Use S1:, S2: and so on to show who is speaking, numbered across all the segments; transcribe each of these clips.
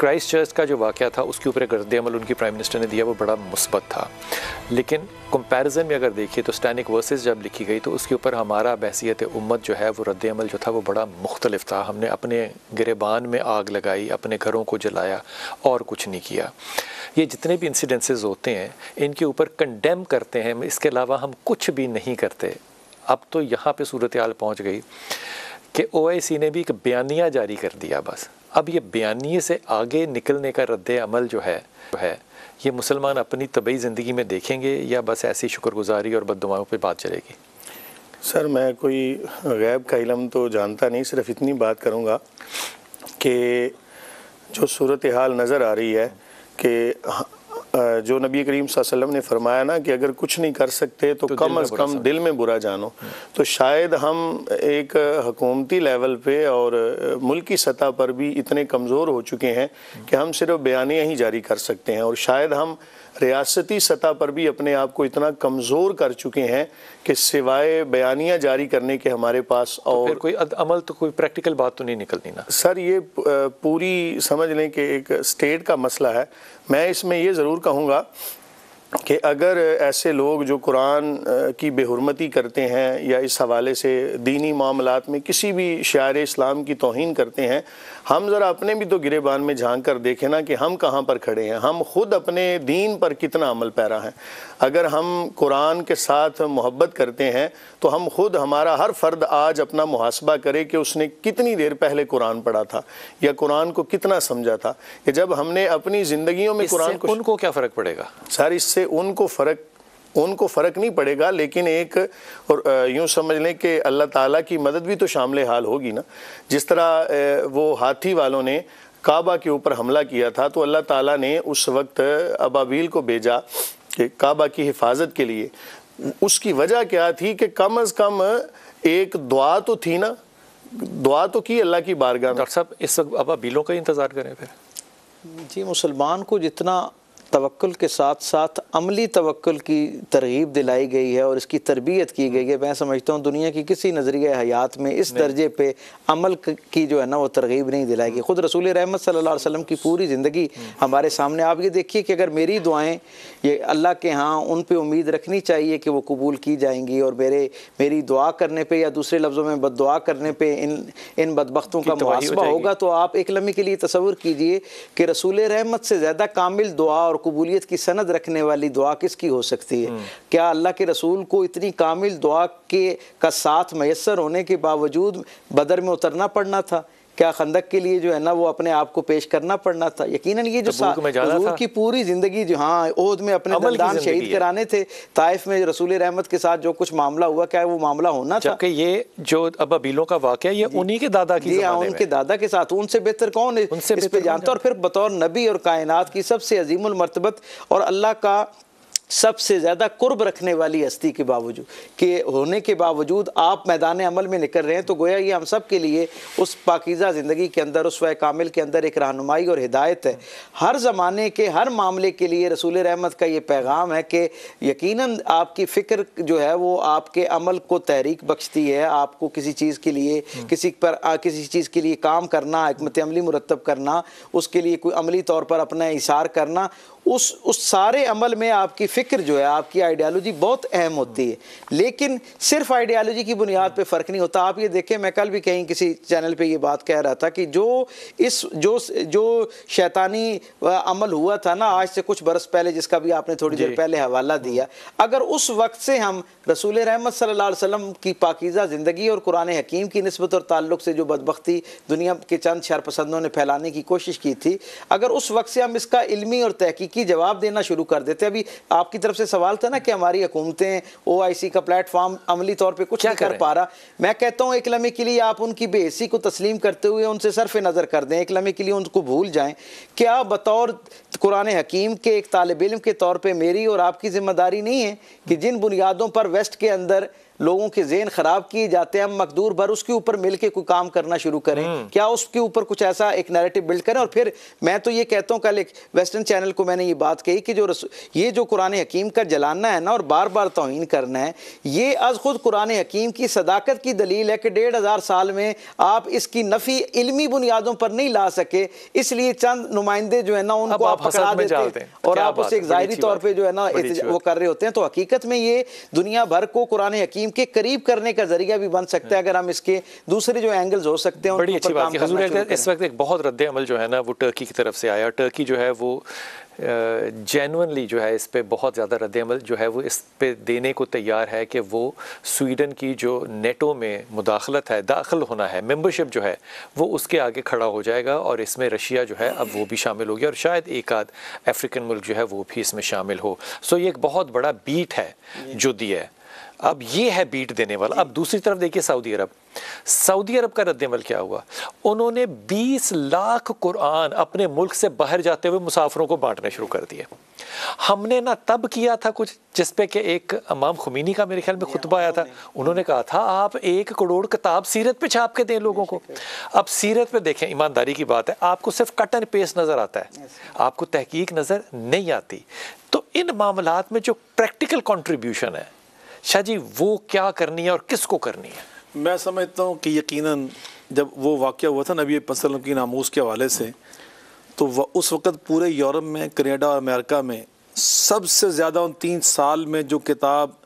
S1: Christ church का जो वाक़ था उसके ऊपर रद्द अमल उनकी प्राइम मिनिस्टर ने दिया वो बड़ा मुस्बत था लेकिन कंपैरिजन में अगर देखिए तो स्टैनिक वर्सेस जब लिखी गई तो उसके ऊपर हमारा बहसीत उम्मत जो है वो रद्द अमल जो था वो बड़ा मुख्तलिफ था हमने अपने गिरबान में आग लगाई अपने घरों को जलाया और कुछ नहीं किया ये जितने भी इंसिडेंसेस होते हैं इनके ऊपर कंडेम करते हैं इसके अलावा हम कुछ भी नहीं करते अब तो यहाँ पर सूरत हाल पहुँच गई कि ओ ने भी एक बयानिया जारी कर दिया बस अब ये बयानिए से आगे निकलने का रद्द अमल जो है जो है ये मुसलमान अपनी तबी ज़िंदगी में देखेंगे या बस ऐसी शुक्रगुजारी और बददुआओं पर बात चलेगी
S2: सर मैं कोई गैब का इलम तो जानता नहीं सिर्फ इतनी बात करूँगा कि जो सूरत हाल नज़र आ रही है कि जो नबी करीम वसल्लम ने फरमाया ना कि अगर कुछ नहीं कर सकते तो, तो कम अज़ कम दिल में बुरा जानो तो शायद हम एक हकूमती लेवल पे और मुल्की सतह पर भी इतने कमज़ोर हो चुके हैं कि हम सिर्फ बयानियाँ ही जारी कर सकते हैं और शायद हम रियासती सतह पर भी अपने आप को इतना कमज़ोर कर चुके हैं कि सिवाय बयानियाँ जारी करने के हमारे पास तो और तो कोई
S1: अमल तो कोई प्रैक्टिकल बात तो नहीं निकलती ना
S2: सर ये पूरी समझ लें कि एक स्टेट का मसला है मैं इसमें ये ज़रूर कहूँगा कि अगर ऐसे लोग जो कुरान की बेहरमती करते हैं या इस हवाले से दीनी मामलों में किसी भी शार इस्लाम की तोहन करते हैं हम ज़रा अपने भी तो गिरेबान में झांक कर देखें ना कि हम कहाँ पर खड़े हैं हम खुद अपने दीन पर कितना अमल पैरा हैं अगर हम कुरान के साथ मोहब्बत करते हैं तो हम खुद हमारा हर फर्द आज अपना मुहासबा करे कि उसने कितनी देर पहले कुरान पढ़ा था या कुरान को कितना समझा था कि जब हमने अपनी ज़िंदगी में कुरान को उनको क्या फ़र्क पड़ेगा सर इस से उनको फ़र्क उनको फ़र्क नहीं पड़ेगा लेकिन एक और यूँ समझ लें कि अल्लाह ताला की मदद भी तो शामिल हाल होगी ना जिस तरह वो हाथी वालों ने काबा के ऊपर हमला किया था तो अल्लाह ताला ने उस वक्त अबाबील को भेजा कि काबा की हिफाजत के लिए उसकी वजह क्या थी कि कम अज़ कम एक दुआ तो थी ना दुआ तो की अल्लाह की बारगाह डॉक्टर साहब इस वक्त अबाबीलों का इंतज़ार करें फिर
S3: जी मुसलमान को जितना तवक्ल के साथ साथ अमली तवक्ल की तरगीब दिलाई गई है और इसकी तरबियत की गई है मैं समझता हूँ दुनिया की किसी नज़रिए हयात में इस दर्जे पर अमल की जो है ना वो तरगीब नहीं दिलाई गई हम्म। खुद रसूल रहमत सल्ला वसम की पूरी ज़िंदगी हम्म। हमारे सामने आप ये देखिए कि अगर मेरी दुआएँ ये अल्लाह के यहाँ उन पर उम्मीद रखनी चाहिए कि वो कबूल की जाएंगी और मेरे मेरी दुआ करने पर या दूसरे लफ्ज़ों में बद दुआ करने पर इन इन बदबकतों का मुआसबा होगा तो आप एक लम्हे के लिए तस्वुर कीजिए कि रसूल रहमत से ज़्यादा कामिल दुआ और और कबूलियत की सनद रखने वाली दुआ किसकी हो सकती है क्या अल्लाह के रसूल को इतनी कामिल दुआ के का साथ मैसर होने के बावजूद बदर में उतरना पड़ना था क्या खंदक के लिए जो है ना वो अपने आप को पेश करना पड़ना था यकीनन ये जो हजूर की पूरी जिंदगी जो हाँ ओहद में अपने बलिदान शहीद कराने थे ताइफ में रसूल रहमत के साथ जो कुछ मामला हुआ क्या वो मामला होना था
S1: कि ये जो अब अबीलों का वाक़ ये उन्हीं के दादा की हाँ उनके
S3: दादा के साथ उनसे बेहतर कौन है उनसे जानता और फिर बतौर नबी और कायनात की सबसे अजीम मरतबत और अल्लाह का सबसे ज़्यादा कुर्ब रखने वाली हस्ती के बावजूद के होने के बावजूद आप मैदान अमल में निकल रहे हैं तो गोया ये हम सब के लिए उस पाकिज़ा ज़िंदगी के अंदर उस कामिल के अंदर एक रहनुमाई और हिदायत है हर ज़माने के हर मामले के लिए रसूल रहमत का ये पैगाम है कि यकीन आपकी फ़िक्र जो है वो आपके अमल को तहरीक बख्शती है आपको किसी चीज़ के लिए किसी पर किसी चीज़ के लिए काम करना हमत अमली मुरतब करना उसके लिए कोई अमली तौर पर अपना इशार करना उस उस सारे अमल में आपकी फ़िक्र जो है आपकी आइडियालॉजी बहुत अहम होती है लेकिन सिर्फ आइडियालॉजी की बुनियाद पे फ़र्क नहीं होता आप ये देखें मैं कल भी कहीं किसी चैनल पे ये बात कह रहा था कि जो इस जो जो शैतानी अमल हुआ था ना आज से कुछ बरस पहले जिसका भी आपने थोड़ी देर पहले हवाला दिया अगर उस वक्त से हम रसूल रहमत सल्ला वसम की पाकिज़ा ज़िंदगी और कुरान हकीम की नस्बत और ताल्लुक से जो बदबख्ती दुनिया के चंद शरपसंदों ने फैलाने की कोशिश की थी अगर उस वक्त से हम इसका इलमी और तहक़ीक़ की जवाब देना शुरू कर देते अभी आपकी तरफ से सवाल था ना कि हमारी हुकूमतें ओ आई सी का प्लेटफॉर्म अमली तौर पर कुछ नहीं कर पा रहा मैं कहता हूँ एक लम्हे के लिए आप उनकी बेसी को तस्लीम करते हुए उनसे सरफ नज़र कर दें एक लम्हे के लिए उनको भूल जाएँ क्या बतौर कुरान हकीम के एक तालब इम के तौर पर मेरी और आपकी ज़िम्मेदारी नहीं है कि जिन बुनियादों पर वेस्ट के अंदर लोगों के जेन ख़राब किए जाते हैं हम मकदूर भर उसके ऊपर मिल के कोई काम करना शुरू करें हम्म। क्या उसके ऊपर कुछ ऐसा एक नैरेटिव बिल्ड करें और फिर मैं तो ये कहता हूँ कल एक वेस्टर्न चैनल को मैंने ये बात कही कि जो ये जो कुरान हकीम का जलाना है ना और बार बार तोहन करना है ये अज खुद कुरान हकीम की सदाकत की दलील है कि डेढ़ हज़ार साल में आप इसकी नफ़ी इलमी बुनियादों पर नहीं ला सके इसलिए चंद नुमाइंदे जो है ना उनको आप में देते हैं और आप उसे जाहरी तौर पर जो है ना वो कर रहे होते हैं तो हकीकत में ये दुनिया भर को कुरान हकीम के करीब करने का जरिया भी बन सकता है हाँ। अगर हम इसके दूसरे जो एंगल्स हो सकते हैं बड़ी अच्छी बात है इस
S1: वक्त एक बहुत रद्द अमल जो है ना वो टर्की की तरफ से आया टर्की जो है वो जेनवनली जो है इस पर बहुत ज़्यादा रद्दमल जो है वो इस पर देने को तैयार है कि वो स्वीडन की जो नेटो में मुदाखलत है दाखिल होना है मेम्बरशिप जो है वो उसके आगे खड़ा हो जाएगा और इसमें रशिया जो है अब वो भी शामिल होगी और शायद एक आध अफ्रीकन मुल्क जो है वो भी इसमें शामिल हो सो ये एक बहुत बड़ा बीट है जो दिया है अब ये है बीट देने वाला अब दूसरी तरफ देखिए सऊदी अरब सऊदी अरब का रद्द क्या हुआ उन्होंने 20 लाख कुरान अपने मुल्क से बाहर जाते हुए मुसाफरों को बांटना शुरू कर दिए हमने ना तब किया था कुछ जिस पे कि एक अमाम खुमीनी का मेरे ख्याल में खुतबा आया था उन्होंने कहा था आप एक करोड़ किताब सीरत पे छाप के दें लोगों को अब सीरत पे देखें ईमानदारी की बात है आपको सिर्फ कट एंड पेस्ट नज़र आता है आपको तहकीक नज़र नहीं आती तो इन मामला में जो प्रैक्टिकल कॉन्ट्रीब्यूशन है शाह जी वो क्या करनी है और किसको करनी है मैं समझता हूँ
S4: कि यकीनन जब वो वाक़ हुआ था नबी पसल की नामोज़ के हवाले से तो उस वक़्त पूरे यूरोप में कनेडा और अमेरिका में सबसे ज़्यादा उन तीन साल में जो किताब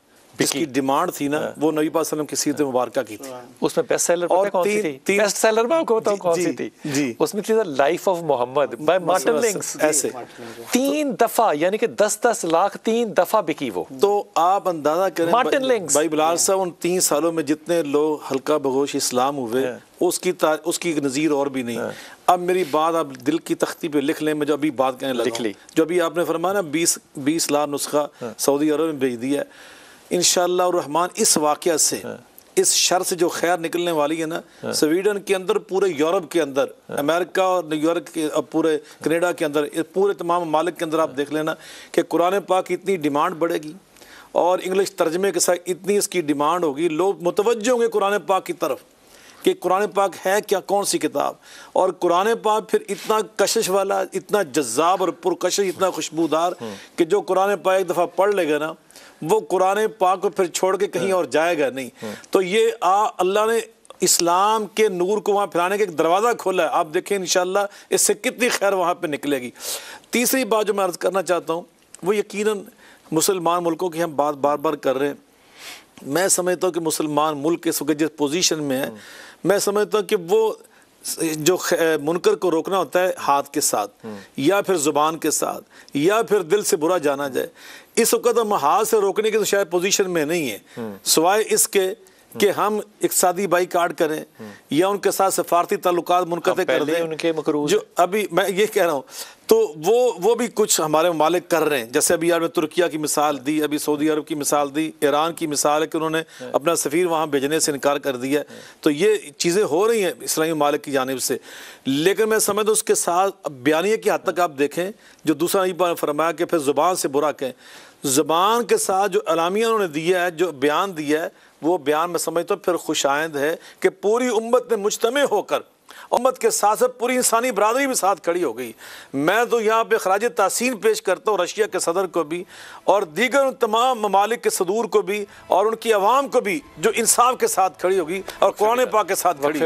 S4: इसकी डिमांड थी ना हाँ। वो नबी वसल्लम की सीरत मुबारक की थी उसमें बेस्ट सेलर और कौन सी थी बेस्ट
S1: सेलर में आपको बताऊं कौन सी थी जी उसमें थी life of Muhammad by Martin Lings ऐसे तीन दफा यानी कि दस दस लाख तीन दफा बिकी वो तो
S4: आप अंदाजा करें मार्टिन लिंक्स भाई बिलाल हाँ। साहब उन तीन सालों में जितने लोग हल्का बगोश इस्लाम हुए हाँ। उसकी उसकी नज़ीर और भी नहीं अब मेरी बात आप दिल की तख्ती पे लिख लें मैं जो अभी बात कहने लगा लिख ली जो अभी आपने फरमाया ना बीस बीस लाख नुस्खा सऊदी अरब में भेज दिया है इन रहमान इस वाक़ से हाँ। इस शर से जो खैर निकलने वाली है ना हाँ। स्वीडन के अंदर पूरे यूरोप के अंदर हाँ। अमेरिका और न्यूयॉर्क के पूरे कनेडा के अंदर पूरे तमाम मालिक के अंदर आप देख लेना कि कुरान पाक की इतनी डिमांड बढ़ेगी और इंग्लिश तर्जमे के साथ इतनी इसकी डिमांड होगी लोग मुतवज होंगे कुरान पाक की तरफ कि कुरान पाक है क्या कौन सी किताब और कुरान पाक फिर इतना कशिश वाला इतना जज्जाब और पुरकश इतना खुशबूदार कि जो कुरान पाक एक दफ़ा पढ़ लेगा ना वो कुरान पाक को फिर छोड़ के कहीं हाँ। और जाएगा नहीं हाँ। तो ये आ अल्लाह ने इस्लाम के नूर को वहाँ फैलाने का एक दरवाज़ा खोला है आप देखें इन इससे कितनी खैर वहाँ पर निकलेगी तीसरी बात जो मैं अर्ज़ करना चाहता हूँ वो यकीन मुसलमान मुल्कों की हम बात बार बार कर रहे हैं मैं समझता हूँ कि मुसलमान मुल्क इस वक्त जिस पोजीशन में है हाँ। मैं समझता हूँ कि वो जो मुनकर को रोकना होता है हाथ के साथ या फिर ज़ुबान के साथ या फिर दिल से बुरा जाना जाए इस वक्त हम हाथ से रोकने की तो शायद पोजीशन में नहीं है हम्म। सवाए इसके कि हम इकसादी कार्ड करें या उनके साथ सफारती ताल्लुक मुनक़ कर दें उनके मकरूज जो अभी मैं ये कह रहा हूँ तो वो वो भी कुछ हमारे ममालिक कर रहे हैं जैसे अभी यार तुर्किया की मिसाल दी अभी सऊदी अरब की मिसाल दी ईरान की मिसाल है कि उन्होंने हाँ। अपना सफ़ीर वहाँ भेजने से इनकार कर दिया हाँ। तो ये चीज़ें हो रही हैं इस्लामी ममालिक की जानब से लेकिन मैं समझता उसके साथ बयानी की हद तक आप देखें जो दूसरा नहीं फरमाया कि फिर ज़ुबान से बुरा कहें ज़बान के साथ जो अलामिया उन्होंने दिया है जो बयान दिया है वो बयान मैं समझता हूँ फिर खुशायद है कि पूरी उम्मत ने मुजतम होकर उम्मत के साथ साथ पूरी इंसानी बरदरी भी साथ खड़ी हो गई मैं तो यहाँ पर खराज तहसीन पेश करता हूँ रशिया के सदर को भी और दीगर उन तमाम ममालिक के सदूर को भी और उनकी आवाम को भी जो इंसाफ के साथ खड़ी होगी और कुरने पा के साथ खड़ी